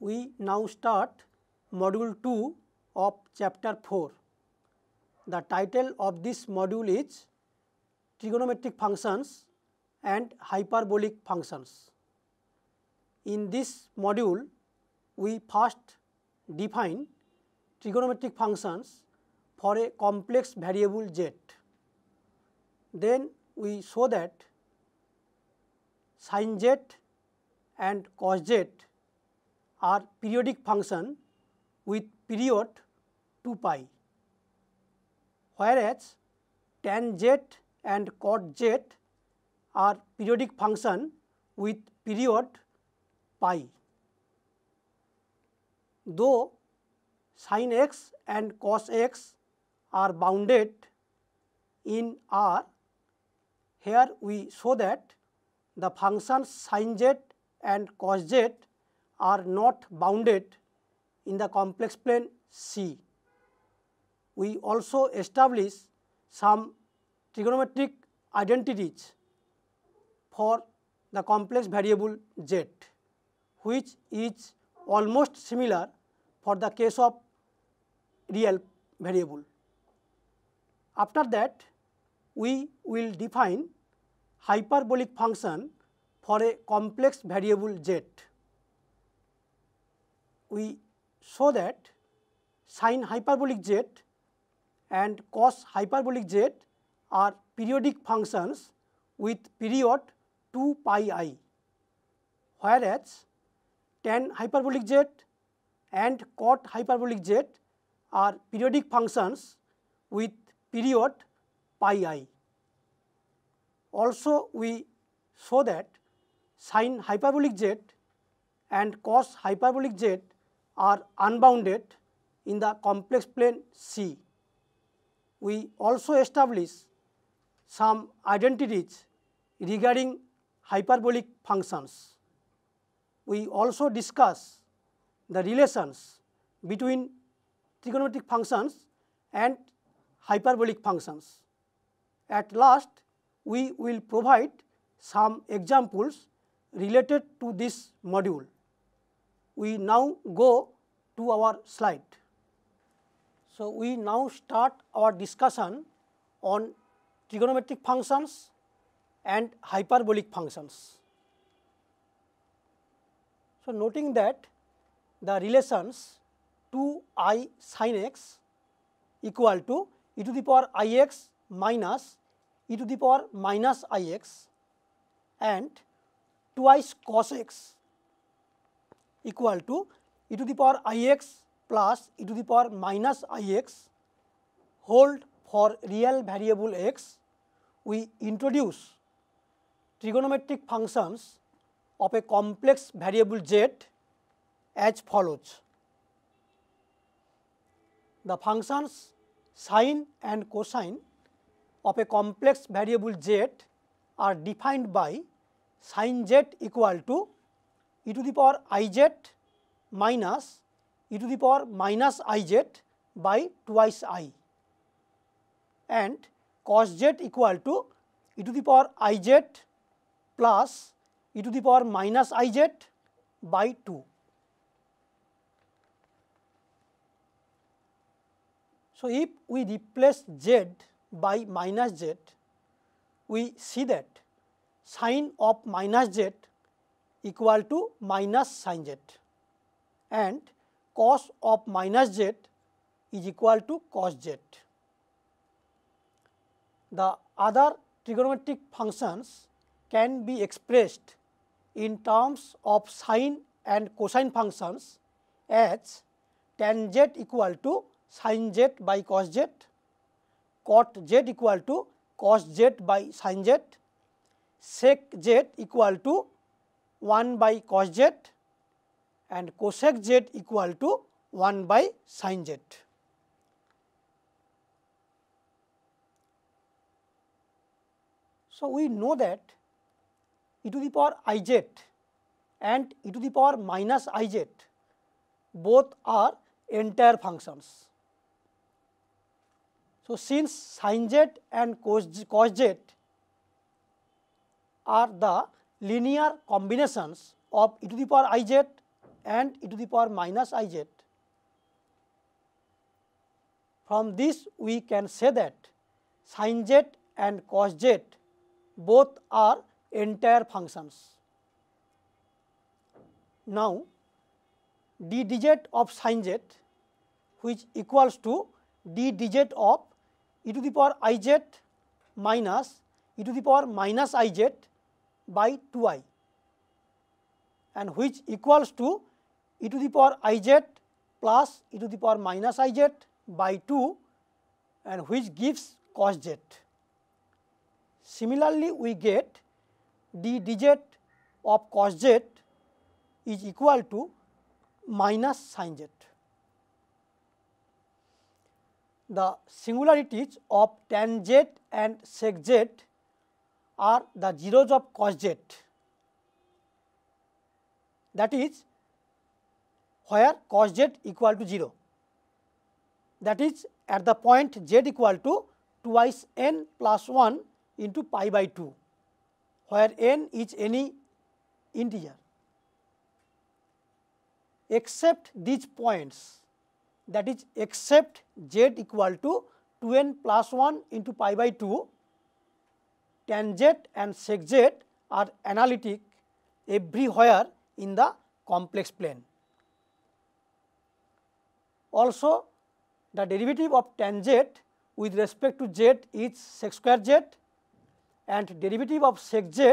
we now start module 2 of chapter 4. The title of this module is trigonometric functions and hyperbolic functions. In this module, we first define trigonometric functions for a complex variable z. Then we show that sin z and cos z are periodic function with period 2 pi, whereas tan z and cot z are periodic function with period pi. Though sin x and cos x are bounded in R, here we show that the functions sin z and cos z are not bounded in the complex plane C. We also establish some trigonometric identities for the complex variable z, which is almost similar for the case of real variable. After that, we will define hyperbolic function for a complex variable z we saw that sine hyperbolic z and cos hyperbolic z are periodic functions with period 2 pi i, whereas tan hyperbolic z and cot hyperbolic z are periodic functions with period pi i. Also, we saw that sine hyperbolic z and cos hyperbolic z are unbounded in the complex plane C. We also establish some identities regarding hyperbolic functions. We also discuss the relations between trigonometric functions and hyperbolic functions. At last, we will provide some examples related to this module. We now go to our slide. So, we now start our discussion on trigonometric functions and hyperbolic functions. So, noting that the relations 2 i sin x equal to e to the power i x minus e to the power minus i x and 2 i cos x equal to e to the power i x plus e to the power minus i x hold for real variable x we introduce trigonometric functions of a complex variable z as follows. The functions sine and cosine of a complex variable z are defined by sine z equal to e to the power i z minus e to the power minus i z by twice i and cos z equal to e to the power i z plus e to the power minus i z by 2. So, if we replace z by minus z, we see that sine of minus z equal to minus sin z and cos of minus z is equal to cos z. The other trigonometric functions can be expressed in terms of sin and cosine functions as tan z equal to sin z by cos z, cot z equal to cos z by sin z, sec z equal to 1 by cos z and cosec z equal to 1 by sin z. So, we know that e to the power i z and e to the power minus i z both are entire functions. So, since sin z and cos, cos z are the linear combinations of e to the power i z and e to the power minus i z. From this we can say that sin z and cos z both are entire functions. Now, d dz of sin z which equals to d dz of e to the power i z minus e to the power minus i z by 2 i and which equals to e to the power i z plus e to the power minus i z by 2 and which gives cos z. Similarly, we get d dz of cos z is equal to minus sin z. The singularities of tan z and sec z are the zeros of cos z that is where cos z equal to 0 that is at the point z equal to twice n plus 1 into pi by 2 where n is any integer except these points that is except z equal to 2n plus 1 into pi by 2 Tangent and secant are analytic everywhere in the complex plane. Also, the derivative of tangent with respect to z is sec square z and derivative of sec z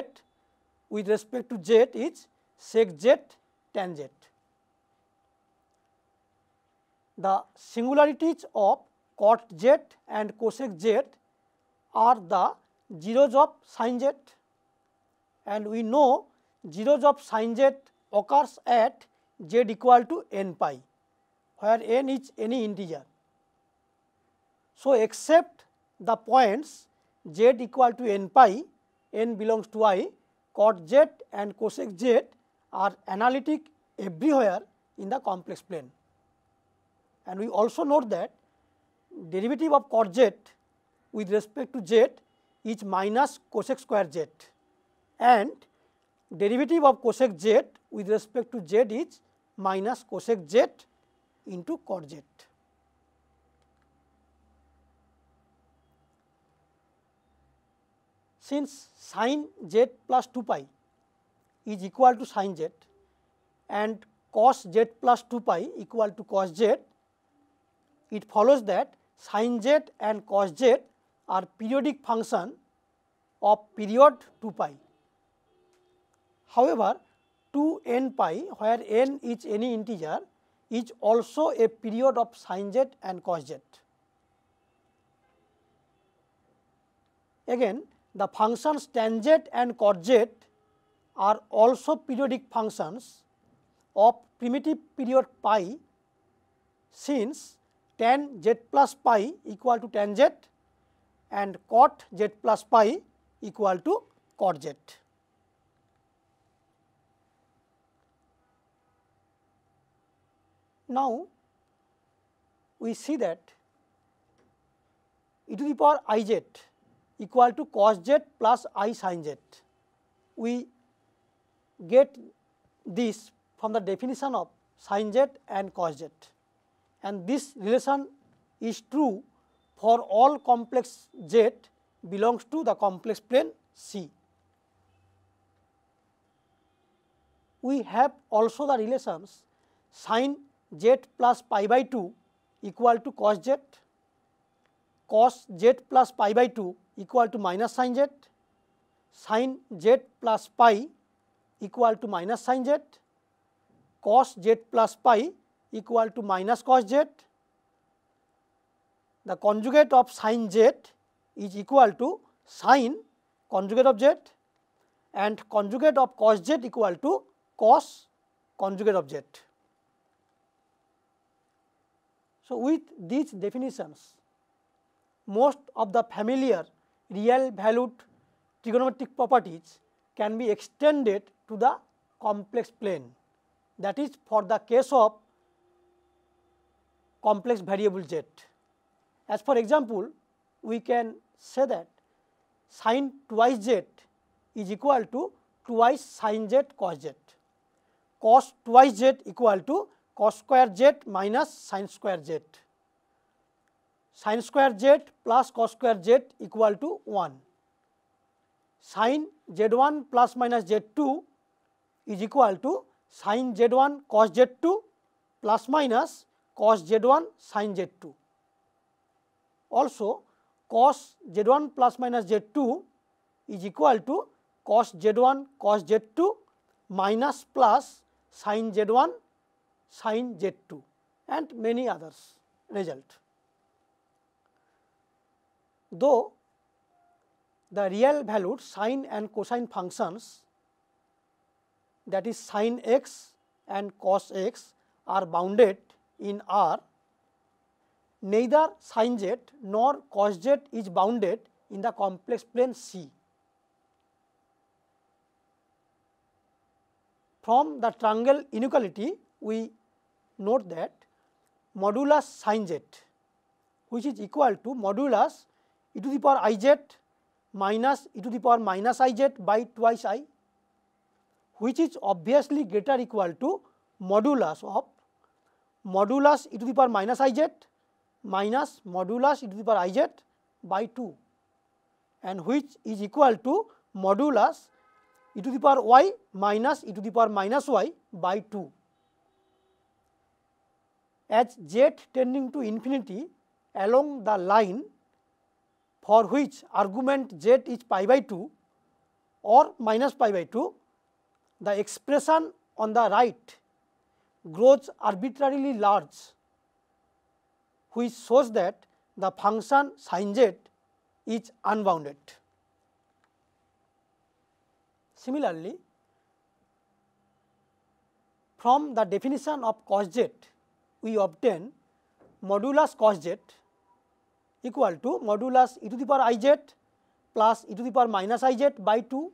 with respect to z is sec z The singularities of cot z and cosec z are the zeros of sin z and we know zeros of sin z occurs at z equal to n pi where n is any integer. So, except the points z equal to n pi n belongs to i cot z and cosec z are analytic everywhere in the complex plane. And we also note that derivative of cot z with respect to z is minus cosec square z and derivative of cosec z with respect to z is minus cosec z into cot z. Since sin z plus 2 pi is equal to sin z and cos z plus 2 pi equal to cos z, it follows that sin z and cos z are periodic function of period 2 pi. However, 2 n pi where n is any integer is also a period of sin z and cos z. Again the functions tan z and cos z are also periodic functions of primitive period pi since tan z plus pi equal to tan z and cot z plus pi equal to cot z. Now, we see that e to the power i z equal to cos z plus i sin z. We get this from the definition of sin z and cos z and this relation is true for all complex z belongs to the complex plane C. We have also the relations sin z plus pi by 2 equal to cos z, cos z plus pi by 2 equal to minus sin z, sin z plus pi equal to minus sin z, cos z plus pi equal to minus cos z the conjugate of sin z is equal to sin conjugate of z and conjugate of cos z equal to cos conjugate of z. So, with these definitions most of the familiar real valued trigonometric properties can be extended to the complex plane that is for the case of complex variable z. As for example, we can say that sin twice z is equal to twice sin z cos z, cos twice z equal to cos square z minus sin square z, sin square z plus cos square z equal to 1, sin z 1 plus minus z 2 is equal to sin z 1 cos z 2 plus minus cos z 1 sin z 2. Also cos z1 plus minus z2 is equal to cos z1 cos z2 minus plus sin z1 sin z2 and many others result. Though the real valued sine and cosine functions that is sine x and cos x are bounded in R neither sin z nor cos z is bounded in the complex plane C. From the triangle inequality, we note that modulus sin z which is equal to modulus e to the power i z minus e to the power minus i z by twice i which is obviously greater equal to modulus of modulus e to the power minus i z minus modulus e to the power i z by 2 and which is equal to modulus e to the power y minus e to the power minus y by 2. As z tending to infinity along the line for which argument z is pi by 2 or minus pi by 2, the expression on the right grows arbitrarily large which shows that the function sin z is unbounded. Similarly, from the definition of cos z, we obtain modulus cos z equal to modulus e to the power i z plus e to the power minus i z by 2,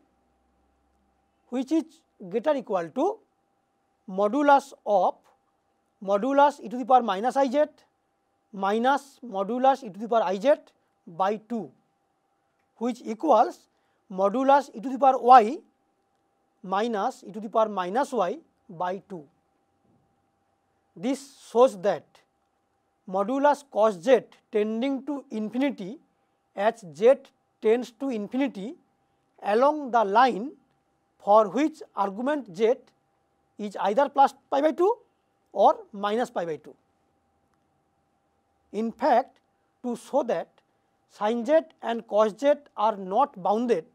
which is greater equal to modulus of modulus e to the power minus i z minus modulus e to the power i z by 2 which equals modulus e to the power y minus e to the power minus y by 2. This shows that modulus cos z tending to infinity as z tends to infinity along the line for which argument z is either plus pi by 2 or minus pi by 2. In fact, to show that sin z and cos z are not bounded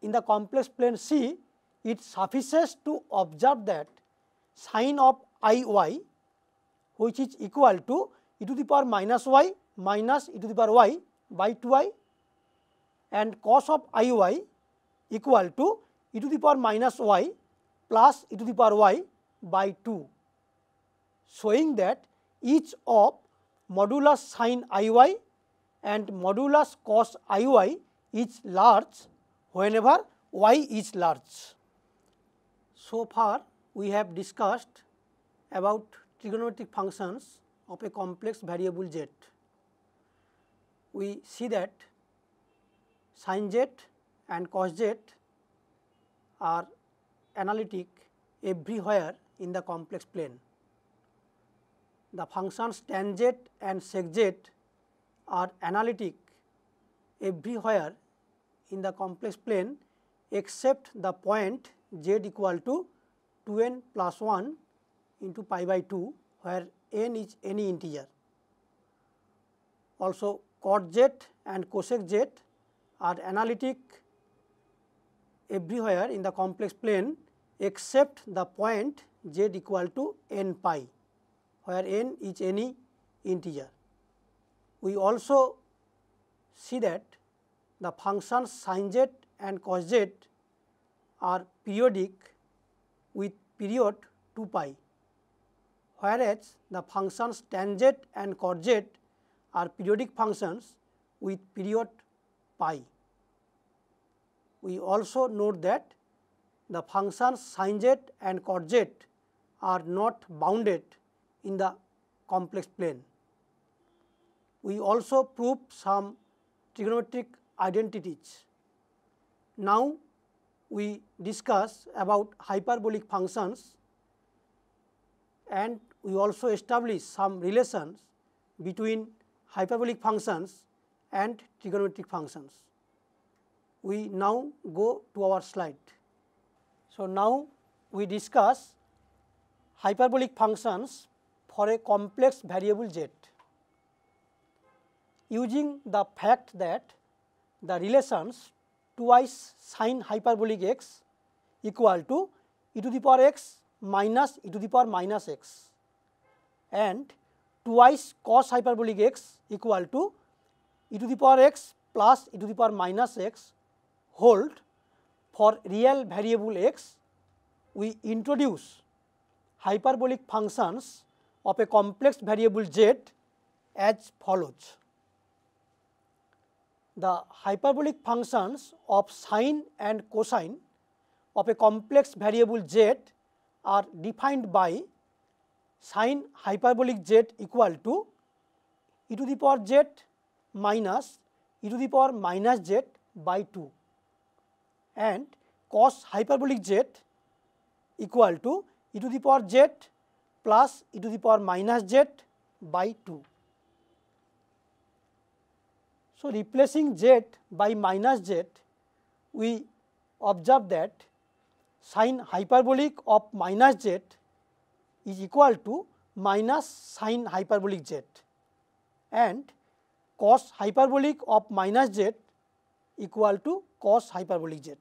in the complex plane C, it suffices to observe that sin of i y which is equal to e to the power minus y minus e to the power y by 2 y and cos of i y equal to e to the power minus y plus e to the power y by 2, showing that each of modulus sin i y and modulus cos i y is large whenever y is large. So far, we have discussed about trigonometric functions of a complex variable z. We see that sin z and cos z are analytic everywhere in the complex plane the functions tan z and sec z are analytic everywhere in the complex plane except the point z equal to 2 n plus 1 into pi by 2 where n is any integer. Also cot z and cosec z are analytic everywhere in the complex plane except the point z equal to n pi where n is any integer. We also see that the functions sin z and cos z are periodic with period 2 pi, whereas the functions tan z and cot z are periodic functions with period pi. We also note that the functions sin z and cot z are not bounded in the complex plane. We also prove some trigonometric identities. Now, we discuss about hyperbolic functions and we also establish some relations between hyperbolic functions and trigonometric functions. We now go to our slide. So, now we discuss hyperbolic functions for a complex variable z using the fact that the relations twice sin hyperbolic x equal to e to the power x minus e to the power minus x and twice cos hyperbolic x equal to e to the power x plus e to the power minus x hold for real variable x we introduce hyperbolic functions of a complex variable z as follows. The hyperbolic functions of sine and cosine of a complex variable z are defined by sine hyperbolic z equal to e to the power z minus e to the power minus z by 2 and cos hyperbolic z equal to e to the power z plus e to the power minus z by 2. So, replacing z by minus z, we observe that sine hyperbolic of minus z is equal to minus sine hyperbolic z and cos hyperbolic of minus z equal to cos hyperbolic z.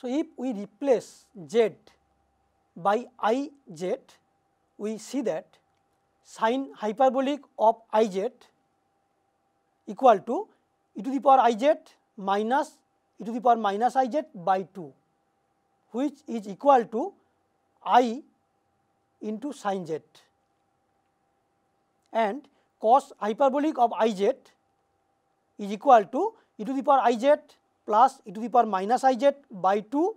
So, if we replace z by I z, we see that sin hyperbolic of I z equal to e to the power I z minus e to the power minus I z by 2, which is equal to I into sin z and cos hyperbolic of I z is equal to e to the power I z plus e to the power minus I z by 2,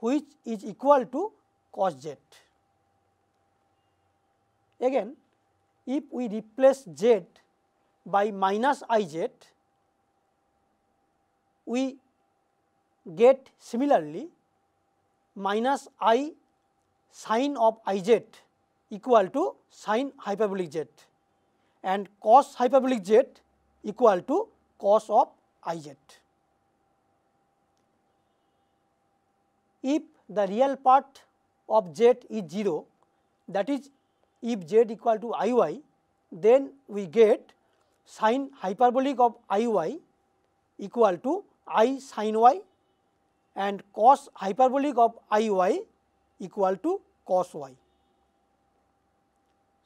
which is equal to cos z. Again if we replace z by minus i z, we get similarly minus i sine of i z equal to sine hyperbolic z and cos hyperbolic z equal to cos of i z. If the real part of z is 0 that is if z equal to i y then we get sin hyperbolic of i y equal to i sin y and cos hyperbolic of i y equal to cos y.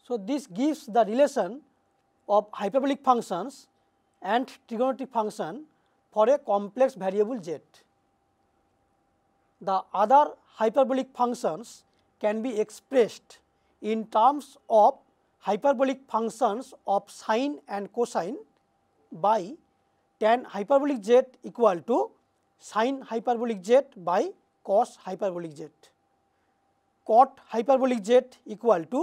So, this gives the relation of hyperbolic functions and trigonometric function for a complex variable z. the other hyperbolic functions can be expressed in terms of hyperbolic functions of sine and cosine by tan hyperbolic z equal to sine hyperbolic z by cos hyperbolic z. Cot hyperbolic z equal to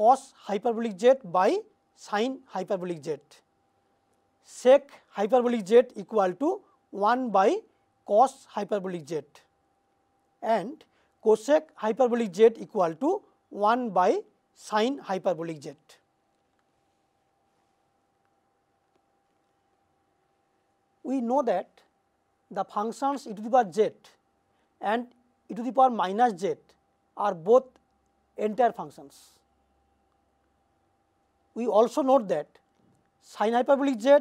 cos hyperbolic z by sine hyperbolic z. Sec hyperbolic z equal to 1 by cos hyperbolic z. and cosec hyperbolic z equal to 1 by sine hyperbolic z. We know that the functions e to the power z and e to the power minus z are both entire functions. We also note that sine hyperbolic z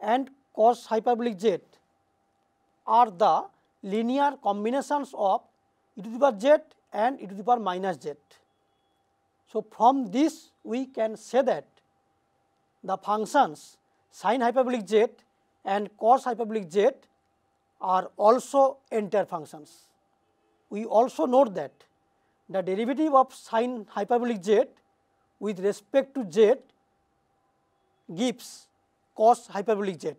and cos hyperbolic z are the linear combinations of e to the power z and e to the power minus z. So, from this we can say that the functions sin hyperbolic z and cos hyperbolic z are also entire functions. We also note that the derivative of sin hyperbolic z with respect to z gives cos hyperbolic z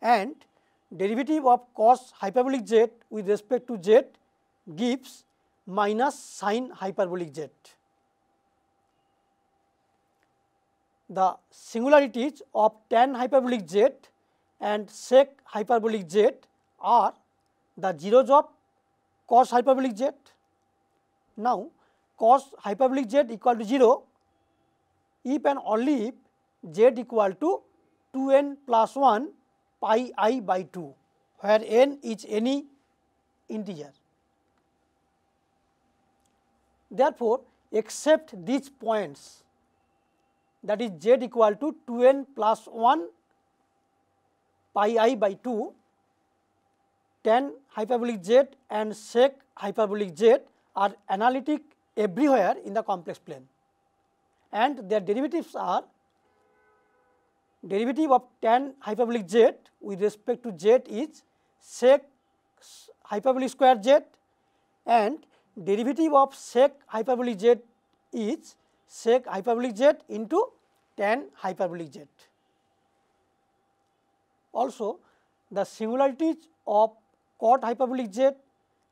and derivative of cos hyperbolic z with respect to z gives minus sin hyperbolic z. The singularities of tan hyperbolic z and sec hyperbolic z are the zeros of cos hyperbolic z. Now, cos hyperbolic z equal to 0 if and only if z equal to 2n plus 1 pi i by 2 where n is any integer. Therefore, except these points that is z equal to 2 n plus 1 pi i by 2 tan hyperbolic z and sec hyperbolic z are analytic everywhere in the complex plane and their derivatives are derivative of tan hyperbolic z with respect to z is sec hyperbolic square z and derivative of sec hyperbolic z is sec hyperbolic z into tan hyperbolic z. Also, the singularities of cot hyperbolic z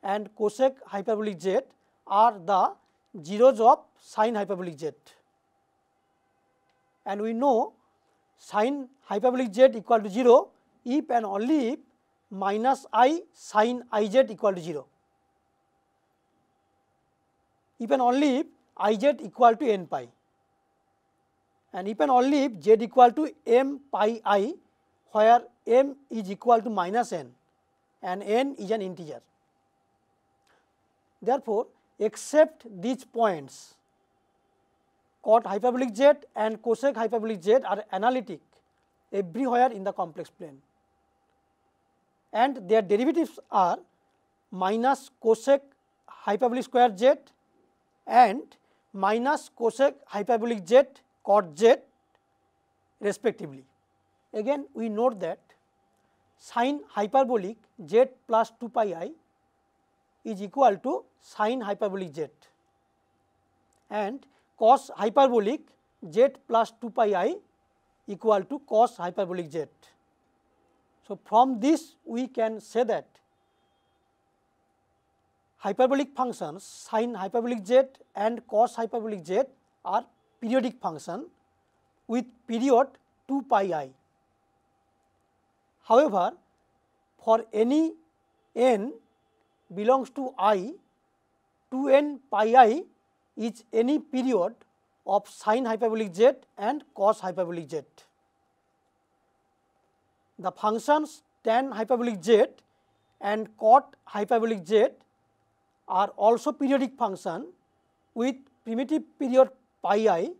and cosec hyperbolic z are the zeros of sine hyperbolic z. And we know sin hyperbolic z equal to 0 if and only if minus i sin i z equal to 0. If and only if i z equal to n pi and if and only if z equal to m pi i where m is equal to minus n and n is an integer. Therefore, except these points cot hyperbolic z and cosec hyperbolic z are analytic everywhere in the complex plane and their derivatives are minus cosec hyperbolic square z and minus cosec hyperbolic z cot z respectively. Again we note that sin hyperbolic z plus 2 pi i is equal to sin hyperbolic z and cos hyperbolic z plus 2 pi i equal to cos hyperbolic z. So, from this we can say that hyperbolic functions sine hyperbolic z and cos hyperbolic z are periodic function with period 2 pi i. However, for any n belongs to i 2 n pi i is any period of sine hyperbolic z and cos hyperbolic z. The functions tan hyperbolic z and cot hyperbolic z are also periodic function with primitive period pi i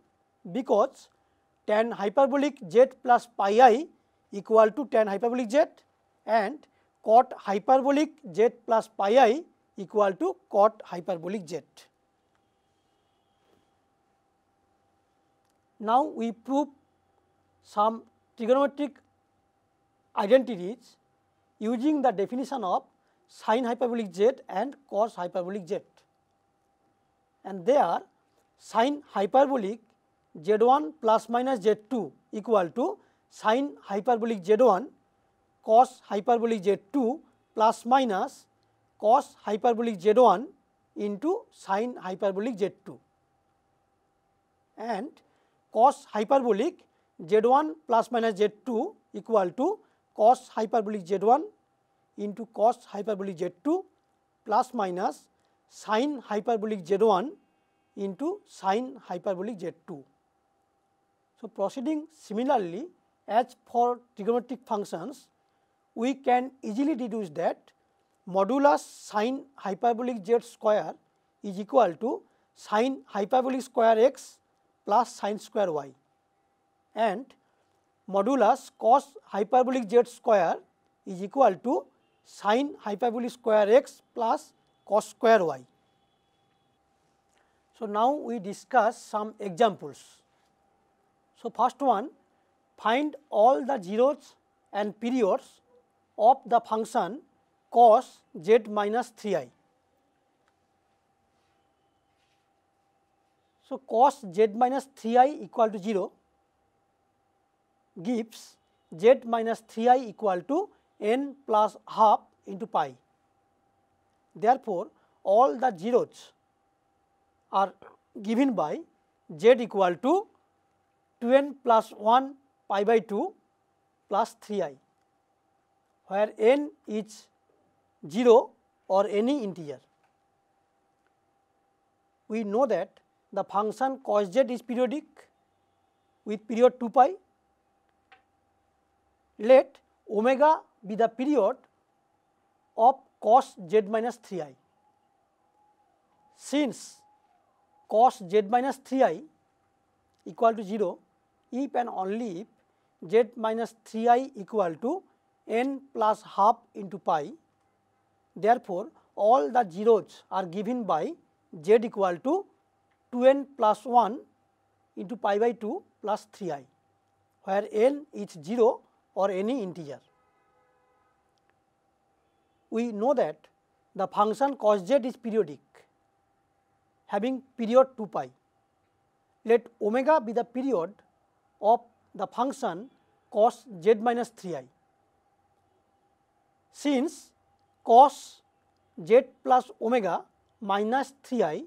because tan hyperbolic z plus pi i equal to tan hyperbolic z and cot hyperbolic z plus pi i equal to cot hyperbolic z. Now, we prove some trigonometric identities using the definition of sine hyperbolic z and cos hyperbolic z. And there sine hyperbolic z 1 plus minus z 2 equal to sine hyperbolic z 1 cos hyperbolic z 2 plus minus cos hyperbolic z 1 into sine hyperbolic z 2. And cos hyperbolic z1 plus minus z2 equal to cos hyperbolic z1 into cos hyperbolic z2 plus minus sin hyperbolic z1 into sin hyperbolic z2. So, proceeding similarly as for trigonometric functions, we can easily deduce that modulus sin hyperbolic z square is equal to sin hyperbolic square x plus sine square y and modulus cos hyperbolic z square is equal to sine hyperbolic square x plus cos square y. So, now we discuss some examples. So, first one find all the zeros and periods of the function cos z minus 3i. So, cos z minus 3 i equal to 0 gives z minus 3 i equal to n plus half into pi. Therefore, all the zeros are given by z equal to 2 n plus 1 pi by 2 plus 3 i, where n is 0 or any integer. We know that the function cos z is periodic with period 2 pi. Let omega be the period of cos z minus 3i Since cos z minus 3i equal to 0, if and only if z minus 3i equal to n plus half into pi. Therefore, all the zeros are given by z equal to 2n plus 1 into pi by 2 plus 3i where n is 0 or any integer. We know that the function cos z is periodic having period 2 pi. Let omega be the period of the function cos z minus 3i. Since cos z plus omega minus 3i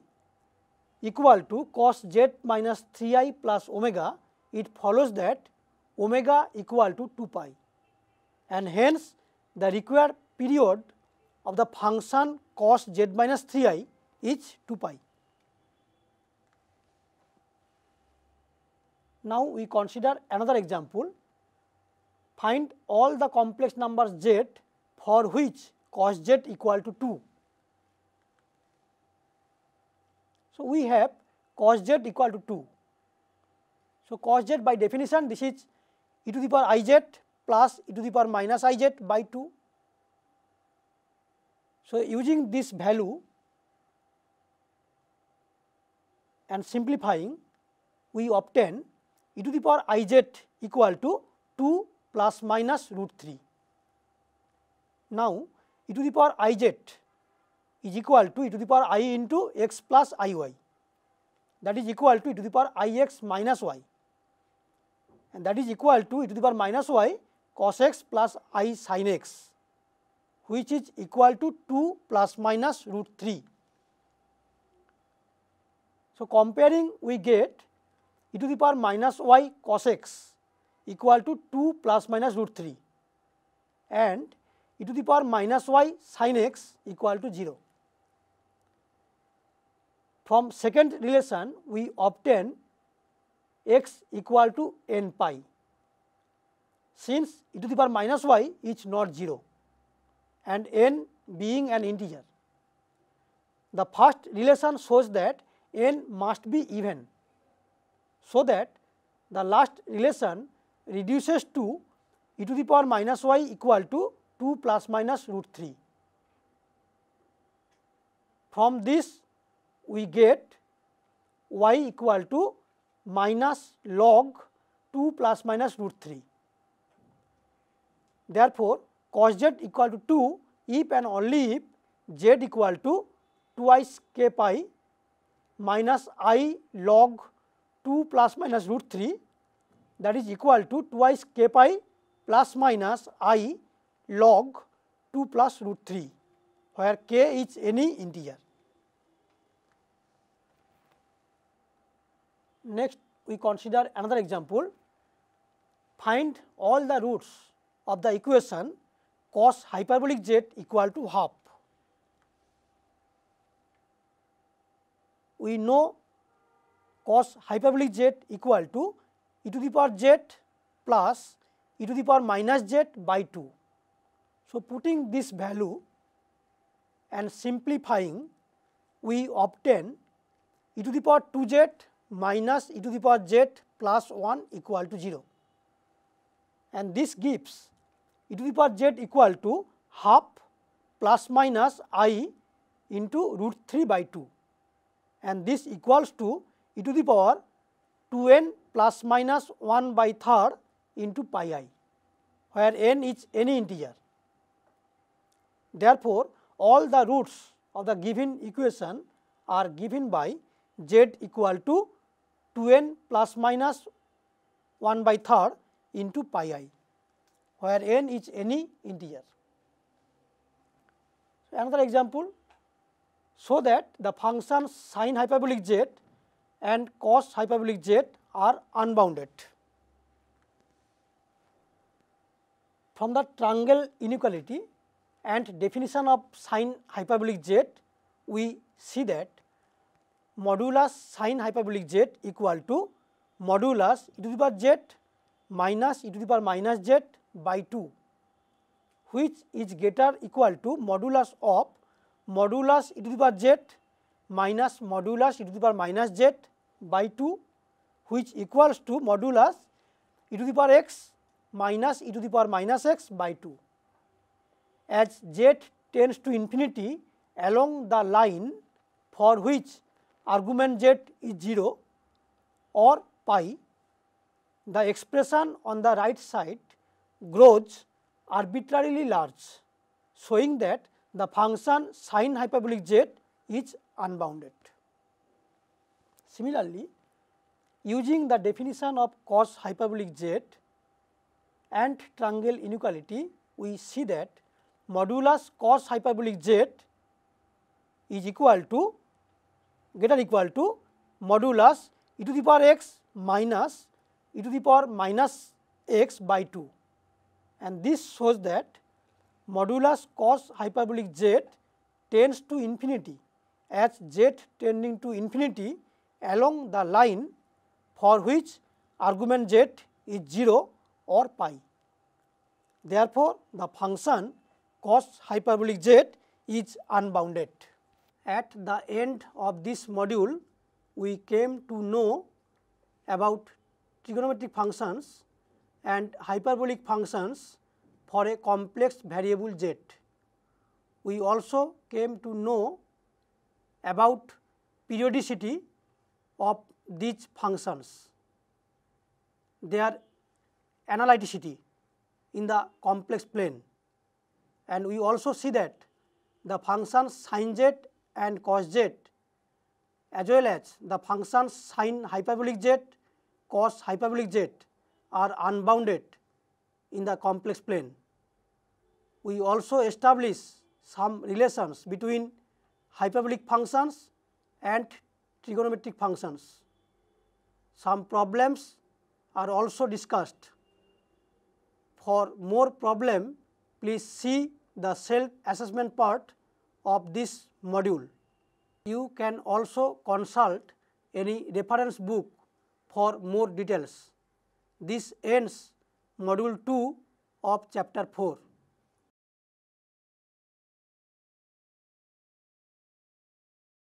equal to cos z minus 3 i plus omega, it follows that omega equal to 2 pi and hence the required period of the function cos z minus 3 i is 2 pi. Now, we consider another example find all the complex numbers z for which cos z equal to 2 So, we have cos z equal to 2. So, cos z by definition this is e to the power i z plus e to the power minus i z by 2. So, using this value and simplifying we obtain e to the power i z equal to 2 plus minus root 3. Now, e to the power i z is equal to e to the power i into x plus i y that is equal to e to the power i x minus y and that is equal to e to the power minus y cos x plus i sin x which is equal to 2 plus minus root 3. So, comparing we get e to the power minus y cos x equal to 2 plus minus root 3 and e to the power minus y sin x equal to 0. From second relation, we obtain x equal to n pi, since e to the power minus y is not 0 and n being an integer. The first relation shows that n must be even, so that the last relation reduces to e to the power minus y equal to 2 plus minus root 3. From this we get y equal to minus log 2 plus minus root 3. Therefore, cos z equal to 2 if and only if z equal to twice k pi minus i log 2 plus minus root 3 that is equal to twice k pi plus minus i log 2 plus root 3 where k is any integer. Next we consider another example, find all the roots of the equation cos hyperbolic z equal to half. We know cos hyperbolic z equal to e to the power z plus e to the power minus z by 2. So, putting this value and simplifying we obtain e to the power 2 z minus e to the power z plus 1 equal to 0 and this gives e to the power z equal to half plus minus i into root 3 by 2 and this equals to e to the power 2 n plus minus 1 by third into pi i where n is any integer. Therefore, all the roots of the given equation are given by z equal to 2 n plus minus 1 by third into pi i, where n is any integer. So, another example, so that the function sine hyperbolic z and cos hyperbolic z are unbounded. From the triangle inequality and definition of sine hyperbolic z, we see that modulus sin hyperbolic z equal to modulus e to the power z minus e to the power minus z by 2 which is greater equal to modulus of modulus e to the power z minus modulus e to the power minus z by 2 which equals to modulus e to the power x minus e to the power minus x by 2. As z tends to infinity along the line for which argument z is 0 or pi, the expression on the right side grows arbitrarily large, showing that the function sin hyperbolic z is unbounded. Similarly, using the definition of cos hyperbolic z and triangle inequality, we see that modulus cos hyperbolic z is equal to greater equal to modulus e to the power x minus e to the power minus x by 2 and this shows that modulus cos hyperbolic z tends to infinity as z tending to infinity along the line for which argument z is 0 or pi. Therefore, the function cos hyperbolic z is unbounded. at the end of this module we came to know about trigonometric functions and hyperbolic functions for a complex variable z. We also came to know about periodicity of these functions, their analyticity in the complex plane and we also see that the functions sin z and cos z as well as the functions sin hyperbolic z, cos hyperbolic z are unbounded in the complex plane. We also establish some relations between hyperbolic functions and trigonometric functions. Some problems are also discussed. For more problem, please see the self assessment part of this module. You can also consult any reference book for more details. This ends module 2 of chapter 4.